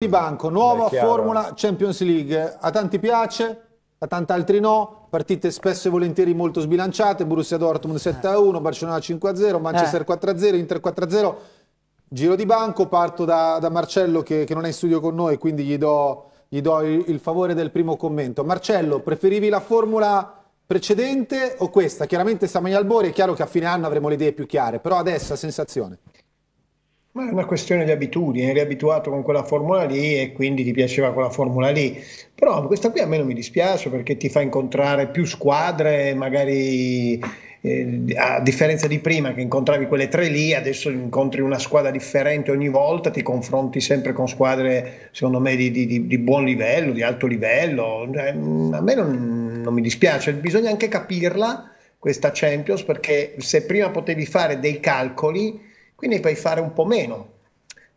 Di Banco, nuova formula Champions League, a tanti piace, a tanti altri no, partite spesso e volentieri molto sbilanciate, Borussia Dortmund 7-1, Barcellona 5-0, Manchester eh. 4-0, Inter 4-0, giro di banco, parto da, da Marcello che, che, non è in studio con noi, quindi gli do, gli do il, il favore del primo commento. Marcello, preferivi la formula precedente o questa? Chiaramente siamo agli albori, è chiaro che a fine anno avremo le idee più chiare, però adesso la sensazione. Ma è una questione di abitudine, eri abituato con quella formula lì e quindi ti piaceva quella formula lì. Però questa qui a me non mi dispiace perché ti fa incontrare più squadre, magari eh, a differenza di prima che incontravi quelle tre lì, adesso incontri una squadra differente ogni volta, ti confronti sempre con squadre secondo me di, di, di buon livello, di alto livello. Cioè, mm, a me non, non mi dispiace, bisogna anche capirla questa Champions perché se prima potevi fare dei calcoli quindi puoi fare un po' meno.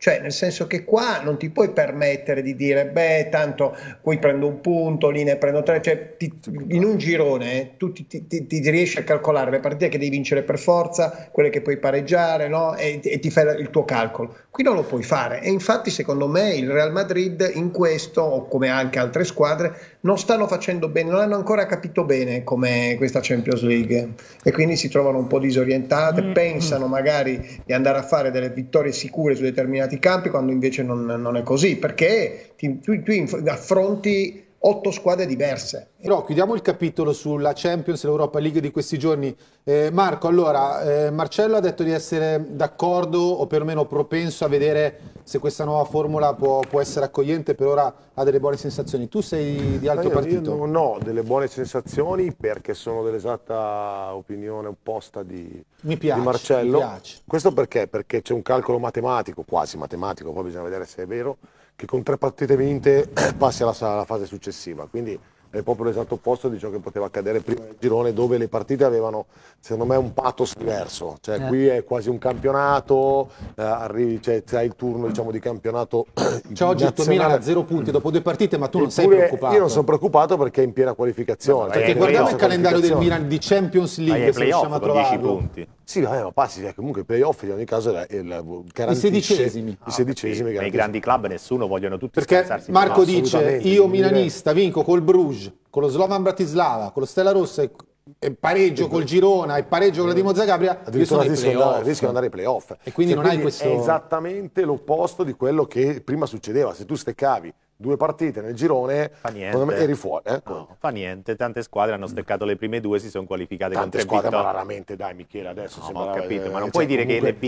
Cioè, nel senso che qua non ti puoi permettere di dire, beh, tanto qui prendo un punto, lì ne prendo tre, cioè ti, in un girone eh, tu ti, ti, ti, riesci a calcolare le partite che devi vincere per forza, quelle che puoi pareggiare, no? e, e, ti fai il tuo calcolo. Qui non lo puoi fare e infatti secondo me il Real Madrid in questo, o come anche altre squadre, non stanno facendo bene, non hanno ancora capito bene come questa Champions League e quindi si trovano un po' disorientate, mm-hmm. pensano mm. magari di andare a fare delle vittorie sicure su determinati campi quando invece non, non è così, perché ti, tu, tu affronti otto squadre diverse. Però chiudiamo il capitolo sulla Champions l'Europa League di questi giorni. Eh, Marco, allora, eh, Marcello ha detto di essere d'accordo o perlomeno propenso a vedere se questa nuova formula può, può, essere accogliente, per ora ha delle buone sensazioni. Tu sei di altro io, partito? Io non ho delle buone sensazioni perché sono dell'esatta opinione opposta di, piace, di Marcello. Questo perché? Perché c'è un calcolo matematico, quasi matematico, poi bisogna vedere se è vero, che con tre partite vinte passi alla, alla fase successiva. Quindi è proprio l'esatto opposto di ciò che poteva accadere prima del girone dove le partite avevano secondo me un pathos diverso cioè eh. qui è quasi un campionato eh, arrivi cioè hai il turno diciamo di campionato c'è cioè, oggi il Milan a zero punti dopo due partite ma tu non sei preoccupato io non sono preoccupato perché è in piena qualificazione no, cioè, perché guardiamo il calendario del Milan di Champions League se riusciamo a trovare 10 punti sì, vabbè, ma passi, cioè, comunque i playoff in ogni caso era il, I sedicesimi. I sedicesimi. Ah, Nei grandi club nessuno vogliono tutti perché Marco dice io milanista vinco col Bruges Cluj, con lo Slovan Bratislava, con lo Stella Rossa e e pareggio col Girona e pareggio con la Dimo Zagabria addirittura rischiano di andare, rischio andare ai playoff e quindi cioè, non quindi hai questo è esattamente l'opposto di quello che prima succedeva se tu steccavi due partite nel girone, secondo me eri fuori. Eh? No, fa niente, tante squadre hanno steccato le prime due, si sono qualificate tante con tre squadre, vittorie. ma raramente, dai Michele, adesso no, sembrava... Ho capito, eh, ma non eh, cioè, puoi dire comunque... che le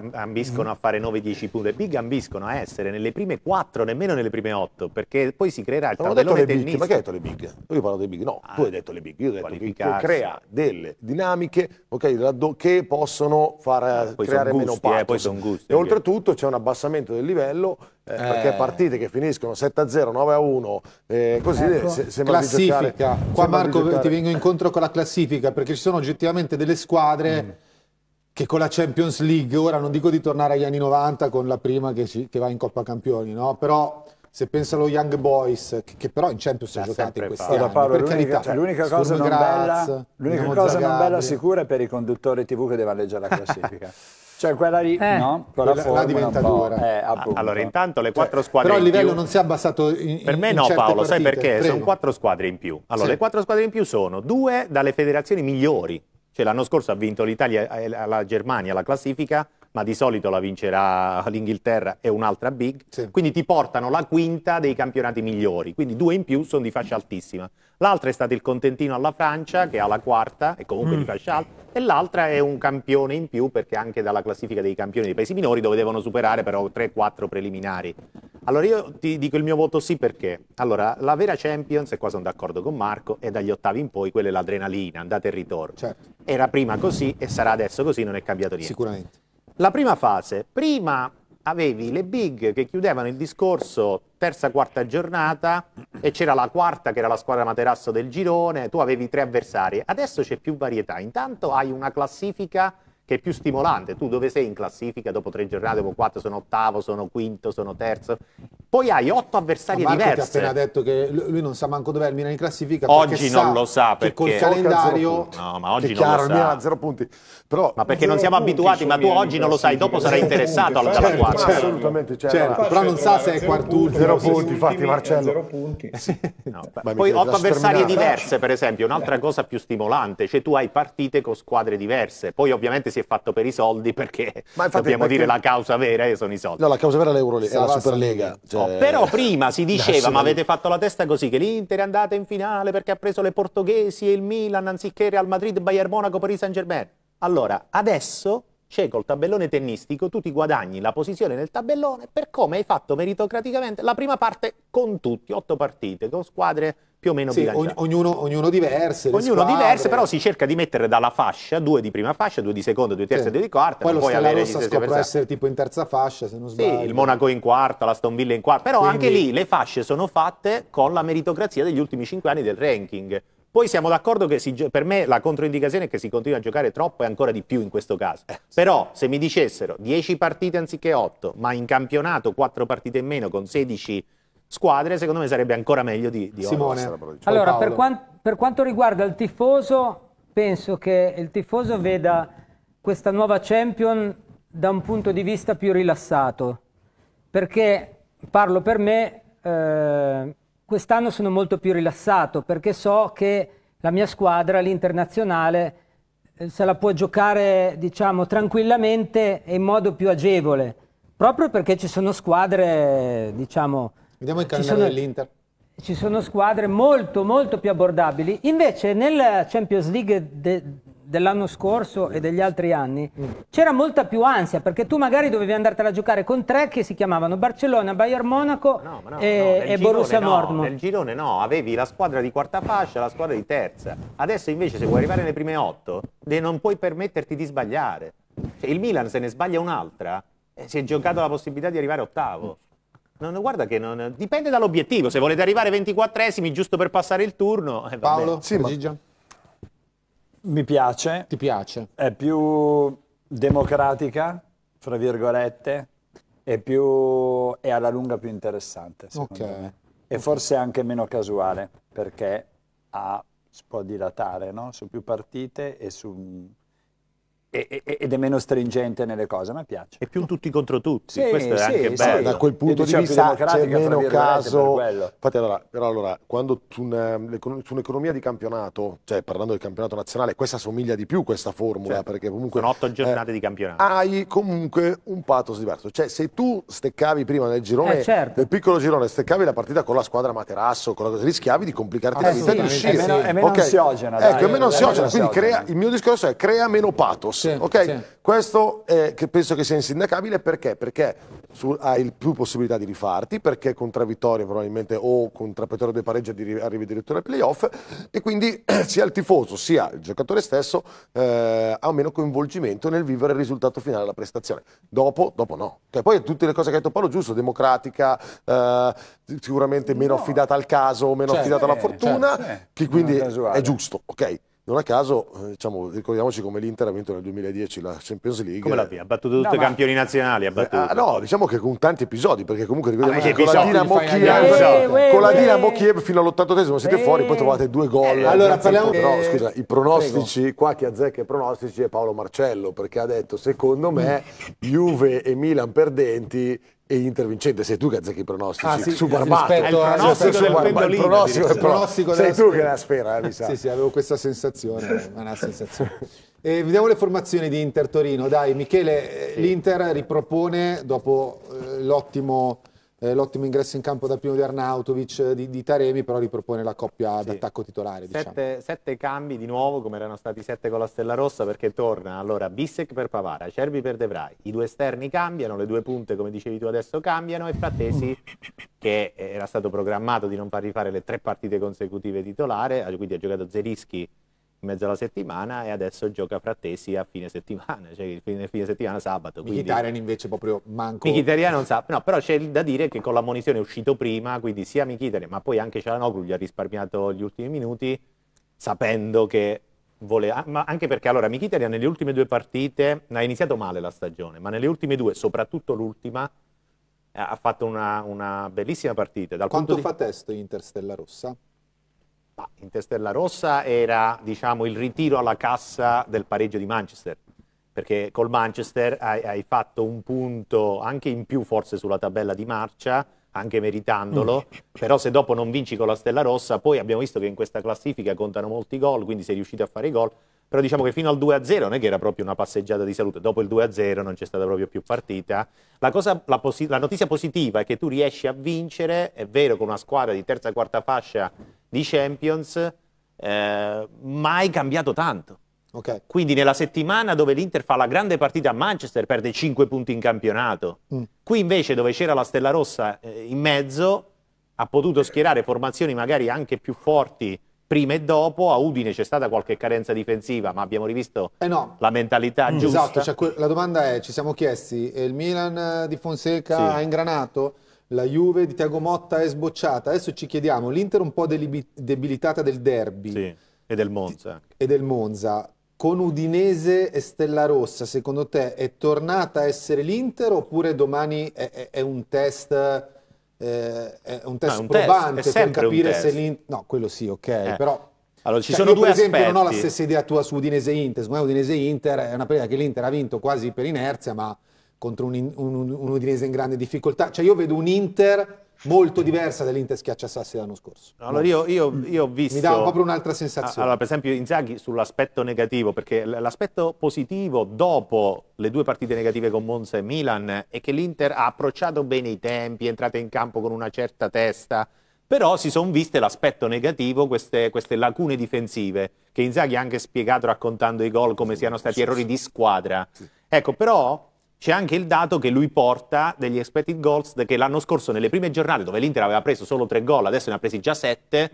big ambiscono a fare 9-10 punti, le big ambiscono a essere nelle prime 4, nemmeno nelle prime 8, perché poi si creerà il non tabellone del Ma che hai detto le big? Io parlo delle big, no, ah, tu hai detto le big, io ho detto che crea delle dinamiche okay, che possono far ah, poi creare gusti, meno patto. Eh, poi gusti. E oltretutto c'è un abbassamento del livello eh, perché eh. partite che finiscono 7-0, 9-1, eh, così eh, ecco. se, classifica. giocare. Qua Marco ti vengo incontro con la classifica perché ci sono oggettivamente delle squadre mm. che con la Champions League, ora non dico di tornare agli anni 90 con la prima che, ci, che va in Coppa Campioni, no? però se pensa allo Young Boys, che, che però in Champions ha giocato in questi Paolo, anni, Paolo, per carità. Cioè, l'unica cosa, non bella, cosa non bella sicura è per i conduttori TV che deve leggere la classifica. Cioè quella lì, eh. no? Quella la, diventa dura. Eh, allora, intanto le quattro cioè, squadre Però il livello più, non si è abbassato in, Per me in no Paolo, partite, sai perché? Prego. Sono quattro squadre in più. Allora, sì. le quattro squadre in più sono due dalle federazioni migliori. Cioè l'anno scorso ha vinto l'Italia la Germania la classifica ma di solito la vincerà l'Inghilterra e un'altra big, sì. quindi ti portano la quinta dei campionati migliori, quindi due in più sono di fascia altissima. L'altra è stato il contentino alla Francia, che ha la quarta e comunque mm. di fascia alta, e l'altra è un campione in più perché anche dalla classifica dei campioni dei paesi minori dove devono superare però 3-4 preliminari. Allora io ti dico il mio voto sì perché, allora la vera Champions, e qua sono d'accordo con Marco, è dagli ottavi in poi quella è l'adrenalina, andate e ritorno. Certo. Era prima così e sarà adesso così, non è cambiato niente. Sicuramente. La prima fase, prima avevi le big che chiudevano il discorso terza, quarta giornata e c'era la quarta che era la squadra materasso del girone, tu avevi tre avversari, adesso c'è più varietà, intanto hai una classifica che è più stimolante, tu dove sei in classifica dopo tre giornate, dopo quattro, sono ottavo, sono quinto, sono terzo, poi hai otto avversari diversi. Marco ha appena detto che lui non sa manco dove è il Milan in classifica. Oggi non lo sa perché col calendario. No, ma oggi chiaro, non lo sa. Milan zero punti. Però ma perché non siamo abituati, ma tu oggi non lo sai, dopo sarai interessato alla certo, Assolutamente, certo. certo. Però non sa se è quartultimo, zero punti, infatti Marcello. Zero punti. Poi otto avversarie diverse, per esempio, un'altra cosa più stimolante, cioè tu hai partite con squadre diverse. Poi ovviamente si è fatto per i soldi perché dobbiamo dire la causa vera sono i soldi. No, la causa vera è l'Eurolega, è la Superlega. Cioè no, eh, però prima si diceva, ma avete fatto la testa così, che l'Inter è andata in finale perché ha preso le portoghesi e il Milan anziché Real Madrid, Bayern Monaco, Paris Saint Germain. Allora, adesso c'è cioè, col tabellone tennistico, tu ti guadagni la posizione nel tabellone per come hai fatto meritocraticamente la prima parte con tutti, otto partite, con squadre più o meno sì, bilanciate. ognuno, ognuno diverse. Ognuno squadre. diverse, però si cerca di mettere dalla fascia, due di prima fascia, due di seconda, due di terza e sì. due di quarta. Poi lo poi Stella Rossa scopre essere tipo in terza fascia, se non sbaglio. Sì, il Monaco in quarta, la Stonville in quarta, però Quindi... anche lì le fasce sono fatte con la meritocrazia degli ultimi cinque anni del ranking. Poi siamo d'accordo che si, per me la controindicazione è che si continua a giocare troppo e ancora di più in questo caso. Eh, Però se mi dicessero 10 partite anziché 8, ma in campionato 4 partite in meno con 16 squadre, secondo me sarebbe ancora meglio di, di Simone. Oro. Allora, per, quant per quanto riguarda il tifoso, penso che il tifoso veda questa nuova Champion da un punto di vista più rilassato, perché parlo per me, eh, quest'anno sono molto più rilassato perché so che la mia squadra, l'internazionale, eh, se la può giocare diciamo, tranquillamente e in modo più agevole, proprio perché ci sono squadre, diciamo, Vediamo il calendario dell'Inter. Ci sono squadre molto molto più abbordabili. Invece nel Champions League de, dell'anno scorso e degli altri anni, mm. c'era molta più ansia perché tu magari dovevi andartela a giocare con tre che si chiamavano Barcellona, Bayern Monaco no, no, e, no, e girone, Borussia Dortmund. Nel girone no, avevi la squadra di quarta fascia, la squadra di terza. Adesso invece se vuoi arrivare nelle prime otto non puoi permetterti di sbagliare. Cioè, il Milan se ne sbaglia un'altra eh, si è giocato la possibilità di arrivare ottavo. Non, guarda che non, dipende dall'obiettivo, se volete arrivare 24esimi giusto per passare il turno... Eh, Paolo, sì, ma... Mi piace. Ti piace? È più democratica, fra virgolette, e più è alla lunga più interessante, secondo okay. me. E okay. forse anche meno casuale, perché ha, si può dilatare no? su più partite e su ed è meno stringente nelle cose, ma piace. È più un tutti contro tutti, sì, questo è sì, anche sì, bello. Da quel punto di diciamo vista c'è meno caso. Infatti allora, però allora, quando ehm, su, un'economia di campionato, cioè parlando del campionato nazionale, questa somiglia di più questa formula, cioè, perché comunque... Sono otto giornate eh, di campionato. Hai comunque un pathos diverso. Cioè se tu steccavi prima nel girone, eh, certo. nel piccolo girone, steccavi la partita con la squadra materasso, con la cosa, rischiavi di complicarti la vita di uscire. È meno, è meno ansiogena. ecco, è meno ansiogena, quindi crea, il mio discorso è crea meno pathos basso. Sì, okay? sì. Questo è, che penso che sia insindacabile perché? Perché su, hai più possibilità di rifarti, perché contra vittoria probabilmente o contra vittoria due pareggi arrivi addirittura ai playoff e quindi sia il tifoso sia il giocatore stesso eh, ha meno coinvolgimento nel vivere il risultato finale della prestazione. Dopo, dopo no. Che cioè, poi tutte le cose che ha detto Paolo giusto, democratica, eh, sicuramente meno no. affidata al caso, meno cioè, affidata alla eh, fortuna, cioè, che quindi è giusto, ok? Non a caso, eh, diciamo, ricordiamoci come l'Inter ha vinto nel 2010 la Champions League. Come l'ha via? battuto tutti no, i ma... campioni nazionali, ha eh, battuto. Eh, no, diciamo che con tanti episodi, perché comunque ricordiamoci ah, con la Dinamo Kiev, eh, con la Dinamo Kiev fino all83 esimo siete eh, fuori, poi trovate due gol. Eh, allora parliamo Però no, scusa, i pronostici, prego. qua chi azzecca i pronostici è Paolo Marcello, perché ha detto "Secondo me Juve e Milan perdenti e Inter vincente sei tu che azzecchi i pronostici ah, sì, su Barbato cioè, il pronostico, Il il pronostico sei tu che la spera eh, mi sa. sì sì avevo questa sensazione eh, ma una sensazione eh, vediamo le formazioni di Inter Torino dai Michele eh, sì. l'Inter ripropone dopo eh, l'ottimo eh, l'ottimo ingresso in campo dal primo di Arnautovic eh, di, di, Taremi, però ripropone la coppia sì. d'attacco titolare. Diciamo. Sette, diciamo. sette, cambi di nuovo, come erano stati sette con la Stella Rossa, perché torna allora Bissek per Pavara, Cervi per Debray. I due esterni cambiano, le due punte, come dicevi tu adesso, cambiano e Frattesi, che era stato programmato di non far rifare le tre partite consecutive titolare, quindi ha giocato Zerischi in mezzo alla settimana e adesso gioca Frattesi a fine settimana, cioè fine, fine settimana sabato. Mkhitaryan invece proprio manco... Mkhitaryan non sa, no, però c'è da dire che con l'ammonizione è uscito prima, quindi sia Mkhitaryan ma poi anche Cialanoglu gli ha risparmiato gli ultimi minuti sapendo che voleva, ah, ma anche perché allora Mkhitaryan nelle ultime due partite ha iniziato male la stagione, ma nelle ultime due, soprattutto l'ultima, eh, ha fatto una, una bellissima partita. Dal Quanto fa di... testo Interstella Rossa? bah, in testella rossa era diciamo, il ritiro alla cassa del pareggio di Manchester, perché col Manchester hai, hai fatto un punto anche in più forse sulla tabella di marcia, anche meritandolo, mm. però se dopo non vinci con la Stella Rossa, poi abbiamo visto che in questa classifica contano molti gol, quindi sei riuscito a fare i gol, però diciamo che fino al 2-0 non è che era proprio una passeggiata di salute, dopo il 2-0 non c'è stata proprio più partita. La, cosa, la, posi la notizia positiva è che tu riesci a vincere, è vero, con una squadra di terza-quarta fascia di Champions, eh, mai cambiato tanto. Okay. Quindi nella settimana dove l'Inter fa la grande partita a Manchester perde 5 punti in campionato. Mm. Qui invece dove c'era la Stella Rossa eh, in mezzo ha potuto schierare formazioni magari anche più forti prima e dopo. A Udine c'è stata qualche carenza difensiva, ma abbiamo rivisto eh no. la mentalità mm. giusta. Esatto, cioè, la domanda è, ci siamo chiesti, il Milan di Fonseca sì. ha ingranato? la Juve di Tiago Motta è sbocciata. Adesso ci chiediamo, l'Inter un po' debilitata del derby. Sì, e del Monza. E del Monza. Con Udinese e Stella Rossa, secondo te è tornata a essere l'Inter oppure domani è, è, è un test... Eh, è un test no, ah, un probante test. per capire se l'Inter... No, quello sì, ok, eh. però... Allora, ci cioè, sono io, due per esempio, aspetti. non ho la stessa idea tua su Udinese-Inter. Secondo me Udinese-Inter è una partita che l'Inter ha vinto quasi per inerzia, ma contro un, un, un, Udinese in grande difficoltà. Cioè io vedo un Inter molto diversa dall'Inter schiacciassassi l'anno scorso. Allora io, io, io, ho visto... Mi dà proprio un'altra sensazione. Allora per esempio Inzaghi sull'aspetto negativo, perché l'aspetto positivo dopo le due partite negative con Monza e Milan è che l'Inter ha approcciato bene i tempi, è entrata in campo con una certa testa, però si sono viste l'aspetto negativo, queste, queste, lacune difensive, che Inzaghi ha anche spiegato raccontando i gol come siano stati errori di squadra. Ecco, però c'è anche il dato che lui porta degli expected goals che l'anno scorso nelle prime giornate dove l'Inter aveva preso solo tre gol, adesso ne ha presi già sette,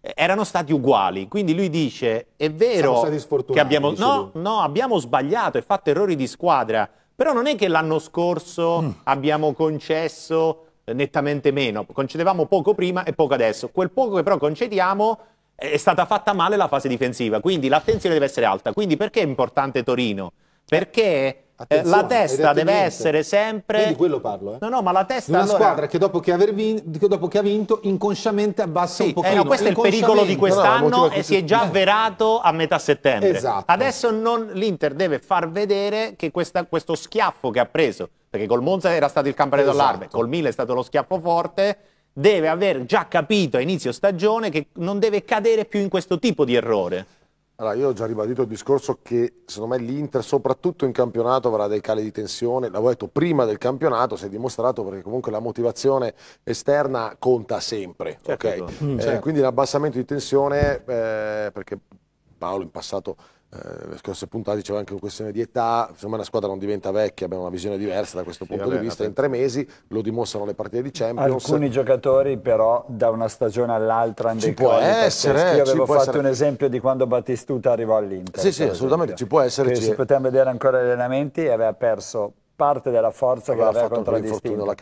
eh, erano stati uguali. Quindi lui dice, è vero che abbiamo, no, no, abbiamo sbagliato e fatto errori di squadra, però non è che l'anno scorso mm. abbiamo concesso nettamente meno, concedevamo poco prima e poco adesso. Quel poco che però concediamo eh, è stata fatta male la fase difensiva, quindi l'attenzione deve essere alta. Quindi perché è importante Torino? Perché eh, Attenzione, la testa deve niente. essere sempre... di quello parlo, eh? No, no, ma la testa... Una allora... squadra che dopo che, aver vinto, dopo che ha vinto inconsciamente abbassa sì, un pochino. Eh, no, questo è il pericolo di quest'anno no, no, e si è già avverato eh. a metà settembre. Esatto. Adesso l'Inter deve far vedere che questa, questo schiaffo che ha preso, perché col Monza era stato il campanello esatto. col Mille è stato lo schiaffo forte, deve aver già capito a inizio stagione che non deve cadere più in questo tipo di errore. Allora, io ho già ribadito il discorso che secondo me l'Inter, soprattutto in campionato, avrà dei cali di tensione. L'avevo detto prima del campionato, si è dimostrato perché comunque la motivazione esterna conta sempre. Certo. Okay? Certo. Mm, eh, certo. eh, quindi l'abbassamento di tensione, eh, perché Paolo in passato eh, le scorse puntate diceva anche una questione di età, insomma la squadra non diventa vecchia, abbiamo una visione diversa da questo sì, punto vabbè, di vista, in tre mesi lo dimostrano le partite di Champions. Alcuni giocatori però da una stagione all'altra hanno dei può essere, Io avevo fatto essere. un esempio di quando Battistuta arrivò all'Inter. Sì, sì, assolutamente, esempio. ci può essere. Che ci... si poteva vedere ancora gli allenamenti e aveva perso parte della forza che aveva contraddistinto.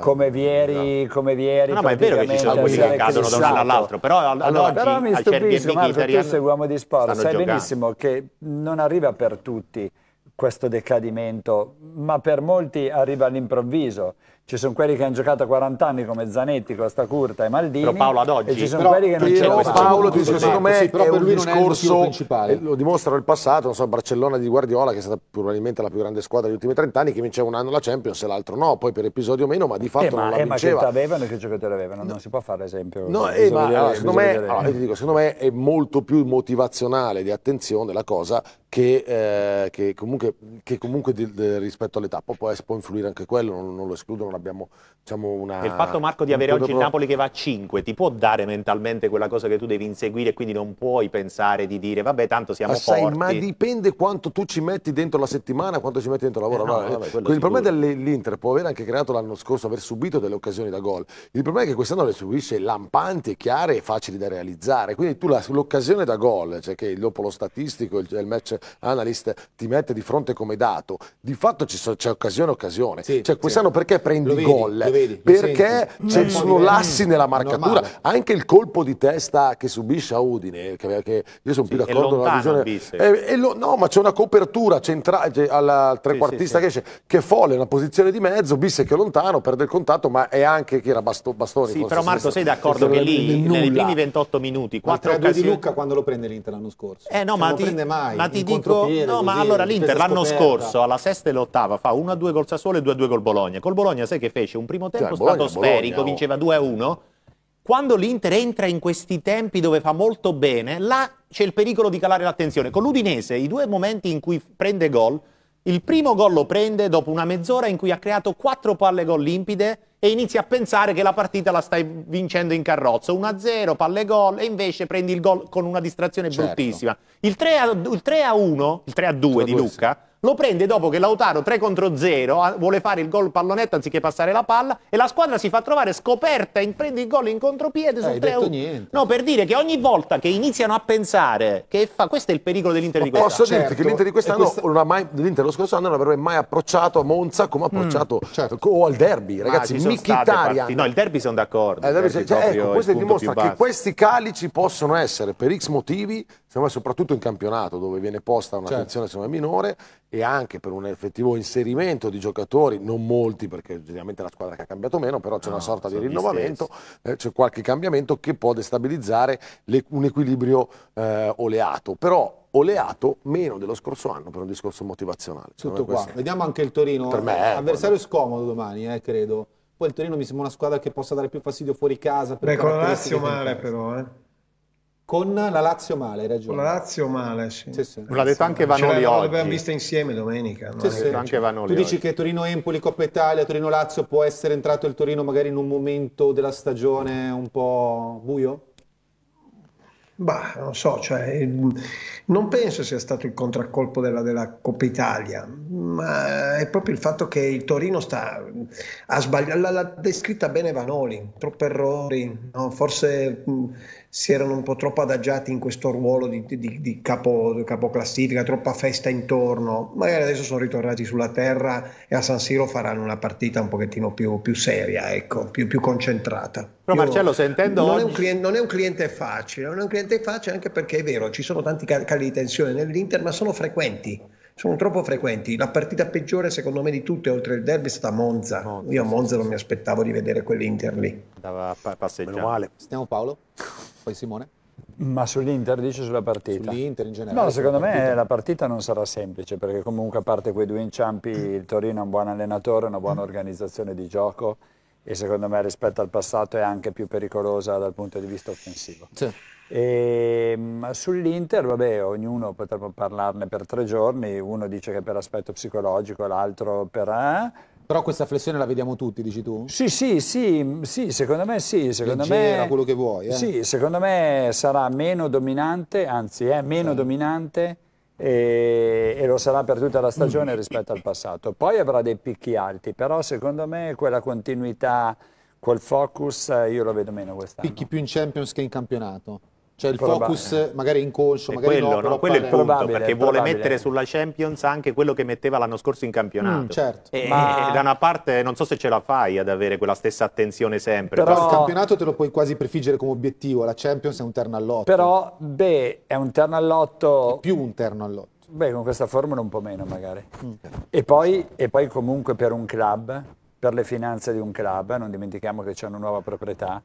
Come Vieri, come Vieri. No, no ma è vero che ci sono quelli che cadono da un anno all'altro, però, all allora, oggi, mi stupisco, Marco, tu sei uomo di sport, sai giocando. benissimo che non arriva per tutti questo decadimento, ma per molti arriva all'improvviso. Ci sono quelli che hanno giocato 40 anni come Zanetti, Costa Curta e Maldini. Però Paolo ad oggi. E ci sono però, quelli che non c'è questo. Paolo ti dice, secondo me sì, è un discorso, è lo dimostra il passato, non so, Barcellona di Guardiola che è stata probabilmente la più grande squadra degli ultimi 30 anni che vinceva un anno la Champions e l'altro no, poi per episodio meno, ma di eh, fatto eh, non ma, la eh, vinceva. Ma che avevano e che giocatori avevano, no. non si può fare esempio. No, eh, ma, allora, secondo, me, allora, dico, secondo me è molto più motivazionale di attenzione la cosa che, eh, che, comunque, che comunque di, di, rispetto all'età può, può, influire anche quello, non, non lo escludo, non abbiamo diciamo, una... E il fatto Marco di avere oggi il Napoli che va a 5 ti può dare mentalmente quella cosa che tu devi inseguire e quindi non puoi pensare di dire vabbè tanto siamo Assai, ah, forti. Ma dipende quanto tu ci metti dentro la settimana, quanto ci metti dentro il lavoro. Eh no, no, eh, vabbè, il problema dell'Inter può aver anche creato l'anno scorso, aver subito delle occasioni da gol, il problema è che quest'anno le subisce lampanti, chiare e facili da realizzare, quindi tu l'occasione da gol, cioè che dopo lo statistico, il, il match Analyst ti mette di fronte come dato, di fatto c'è occasione occasione. Sì, cioè, quest'anno sì. perché prendi vedi, gol? Lo vedi, lo perché ci sono lassi nella marcatura. Normale. Anche il colpo di testa che subisce a Udine, che, che io sono più d'accordo con la visione. È, eh, è lo, no, ma c'è una copertura centrale cioè, al trequartista che esce, che folle, una posizione di mezzo, Bisse che è lontano, perde il contatto, ma è anche chi era basto, Bastoni. Sì, però Marco, sei d'accordo che lì, nei primi 28 minuti, 4 occasioni... di Luca quando lo prende l'Inter l'anno scorso. Eh no, cioè, ma, ti, ma ti, dico, no, ma allora l'Inter l'anno scorso, alla sesta e l'ottava, fa 1-2 col Sassuolo e 2-2 col Bologna. Col Bologna sai che fece un primo tempo cioè, stratosferico, Bologna, oh. vinceva 2-1. Quando l'Inter entra in questi tempi dove fa molto bene, là c'è il pericolo di calare l'attenzione. Con l'Udinese, i due momenti in cui prende gol il primo gol lo prende dopo una mezz'ora in cui ha creato quattro palle gol limpide e inizi a pensare che la partita la stai vincendo in carrozza. 1-0, palle gol e invece prendi il gol con una distrazione certo. bruttissima. Il 3-1, il 3-2 di Luca lo prende dopo che Lautaro 3 contro 0 ah, vuole fare il gol pallonetto anziché passare la palla e la squadra si fa trovare scoperta e prende il gol in contropiede sul 3 1 No, per dire che ogni volta che iniziano a pensare che fa, questo è il pericolo dell'Inter di quest'anno. Posso certo. che l'Inter di quest'anno questa... non ha mai, l'Inter lo scorso anno non avrebbe mai approcciato a Monza come ha mm, approcciato mm, certo. o al derby, ragazzi, ah, Mkhitaryan. No, il derby sono d'accordo. Eh, cioè, ecco, questo dimostra che questi calici possono essere per X motivi secondo me soprattutto in campionato dove viene posta un'attenzione certo. minore e anche per un effettivo inserimento di giocatori, non molti perché generalmente la squadra che ha cambiato meno, però c'è no, una sorta di rinnovamento, eh, c'è qualche cambiamento che può destabilizzare un equilibrio eh, oleato, però oleato meno dello scorso anno per un discorso motivazionale. Tutto qua, vediamo anche il Torino, per me, avversario guarda. scomodo domani, eh, credo. Poi il Torino mi sembra una squadra che possa dare più fastidio fuori casa. Beh, con la Lazio male però, eh. Con la Lazio male, hai ragione. Con la Lazio male, sì. sì, sì. L'ha detto anche Vanoli oggi. L'abbiamo vista insieme domenica. Sì, sì. Anche Vanoli tu dici oggi. che Torino-Empoli, Coppa Italia, Torino-Lazio può essere entrato il Torino magari in un momento della stagione un po' buio? Bah, non so, cioè, non penso sia stato il contraccolpo della, della, Coppa Italia, ma è proprio il fatto che il Torino sta, ha sbagliato, l'ha descritta bene Vanoli, troppi errori, no? forse si erano un po' troppo adagiati in questo ruolo di, di, di capo, classifica, troppa festa intorno. Magari adesso sono ritornati sulla terra e a San Siro faranno una partita un pochettino più, più seria, ecco, più, più, concentrata. Però Marcello, sentendo non, oggi... è un cliente, non è un cliente facile, non è un cliente facile anche perché è vero, ci sono tanti cali di tensione nell'Inter, ma sono frequenti sono troppo frequenti. La partita peggiore, secondo me, di tutte, oltre il derby, è stata Monza. Monza Io a Monza non mi aspettavo di vedere quell'Inter lì. Andava a passeggiare. Meno male. Stiamo Paolo? Poi Simone. Ma sull'Inter dice sulla partita? Sull'Inter in generale. No, secondo me partita. la partita non sarà semplice perché comunque a parte quei due inciampi il Torino è un buon allenatore, una buona organizzazione di gioco e secondo me rispetto al passato è anche più pericolosa dal punto di vista offensivo. Sì. Ehm, Sull'Inter, vabbè, ognuno potrà parlarne per tre giorni, uno dice che per aspetto psicologico, l'altro per... Eh, però questa flessione la vediamo tutti, dici tu? Sì, sì, sì, sì secondo me sì. Secondo Leggera, me, quello che vuoi. Eh? Sì, secondo me sarà meno dominante, anzi è meno okay. dominante e, e, lo sarà per tutta la stagione mm. rispetto al passato. Poi avrà dei picchi alti, però secondo me quella continuità, quel focus, eh, io lo vedo meno quest'anno. Picchi più in Champions che in campionato? Cioè il probabile. focus magari inconscio, magari quello, no, no quello è il punto, probabile, perché vuole mettere sulla Champions anche quello che metteva l'anno scorso in campionato. Mm, certo. E, Ma... e, da una parte non so se ce la fai ad avere quella stessa attenzione sempre. Però, però il campionato te lo puoi quasi prefiggere come obiettivo, la Champions è un terno all'otto. Però, beh, è un terno all'otto... più un terno all'otto. Beh, con questa formula un po' meno magari. Mm. E, poi, e poi comunque per un club, per le finanze di un club, non dimentichiamo che c'è una nuova proprietà,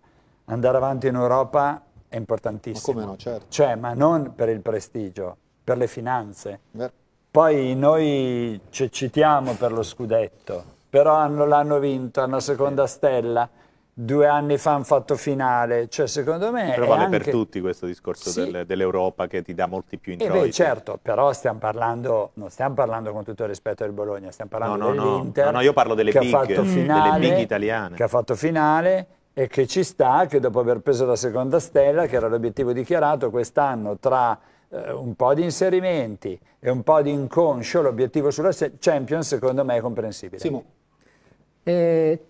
andare avanti in Europa è importantissimo. Ma come no, certo. Cioè, ma non per il prestigio, per le finanze. Vero. Poi noi ci citiamo per lo scudetto, però l'hanno vinto, hanno seconda stella, due anni fa hanno fatto finale, cioè secondo me... Però vale anche... per tutti questo discorso sì. del, dell'Europa che ti dà molti più eh introiti. Eh beh, certo, però stiamo parlando, non stiamo parlando con tutto il rispetto del Bologna, stiamo parlando no, no, dell'Inter... No, no, io parlo delle big, finale, delle big italiane. Che ha fatto finale e che ci sta che dopo aver preso la seconda stella, che era l'obiettivo dichiarato, quest'anno tra eh, un po' di inserimenti e un po' di inconscio l'obiettivo sulla Champions secondo me è comprensibile. Simo. Eh,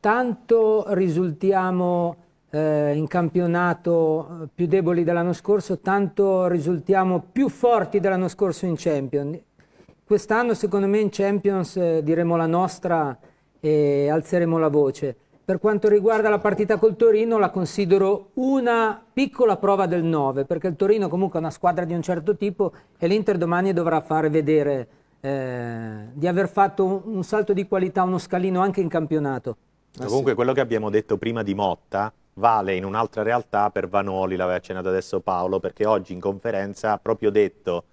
tanto risultiamo eh, in campionato eh, più deboli dell'anno scorso, tanto risultiamo più forti dell'anno scorso in Champions. Quest'anno secondo me in Champions eh, diremo la nostra e alzeremo la voce per quanto riguarda la partita col Torino, la considero una piccola prova del 9, perché il Torino comunque è una squadra di un certo tipo e l'Inter domani dovrà fare vedere eh, di aver fatto un, salto di qualità, uno scalino anche in campionato. Ma comunque sì. quello che abbiamo detto prima di Motta vale in un'altra realtà per Vanoli, l'aveva accennato adesso Paolo, perché oggi in conferenza ha proprio detto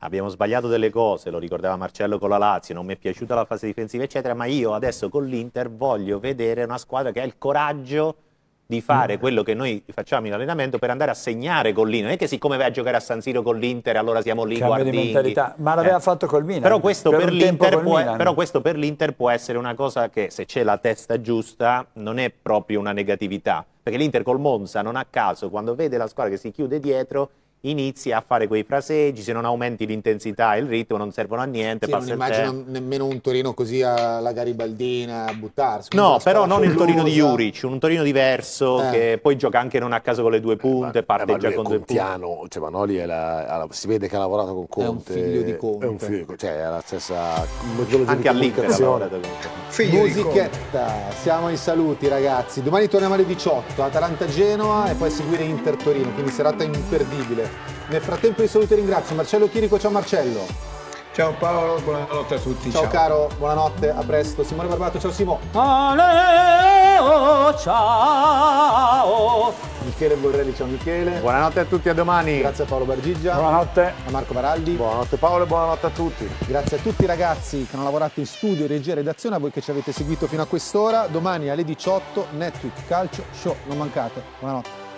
abbiamo sbagliato delle cose, lo ricordava Marcello con la Lazio, non mi è piaciuta la fase difensiva, eccetera, ma io adesso con l'Inter voglio vedere una squadra che ha il coraggio di fare mm. quello che noi facciamo in allenamento per andare a segnare con l'Inter. Non è che siccome vai a giocare a San Siro con l'Inter allora siamo lì Cambio guardinghi. ma l'aveva eh. fatto col Milan. Però questo per, per può, però questo per l'Inter può essere una cosa che se c'è la testa giusta non è proprio una negatività, perché l'Inter col Monza non a caso quando vede la squadra che si chiude dietro inizi a fare quei fraseggi, se non aumenti l'intensità e il ritmo non servono a niente. Sì, non immagino tempo. nemmeno un Torino così alla garibaldina a buttarsi. No, però non il Torino di Juric, un Torino diverso eh. che poi gioca anche non a caso con le due eh, punte, eh, ma, parte eh, già con due Contiano, punte. Cioè Manoli è la, si vede che ha lavorato con Conte. È un figlio di Conte. È un figlio, cioè è la stessa Anche all'Inter Musichetta, siamo ai saluti ragazzi. Domani torniamo alle 18, Atalanta-Genoa e poi seguire Inter-Torino, quindi serata imperdibile. Nel frattempo io saluto e ringrazio Marcello Chirico, ciao Marcello. Ciao Paolo, buonanotte a tutti. Ciao, ciao. caro, buonanotte, a presto. Simone Barbato, ciao Simo. Aleo, oh, ciao. Michele Borrelli, ciao Michele. Buonanotte a tutti, a domani. Grazie a Paolo Bargigia. Buonanotte. A Marco Baraldi. Buonanotte Paolo e buonanotte a tutti. Grazie a tutti i ragazzi che hanno lavorato in studio, regia e redazione, a voi che ci avete seguito fino a quest'ora. Domani alle 18, Netflix Calcio Show, non mancate. Buonanotte.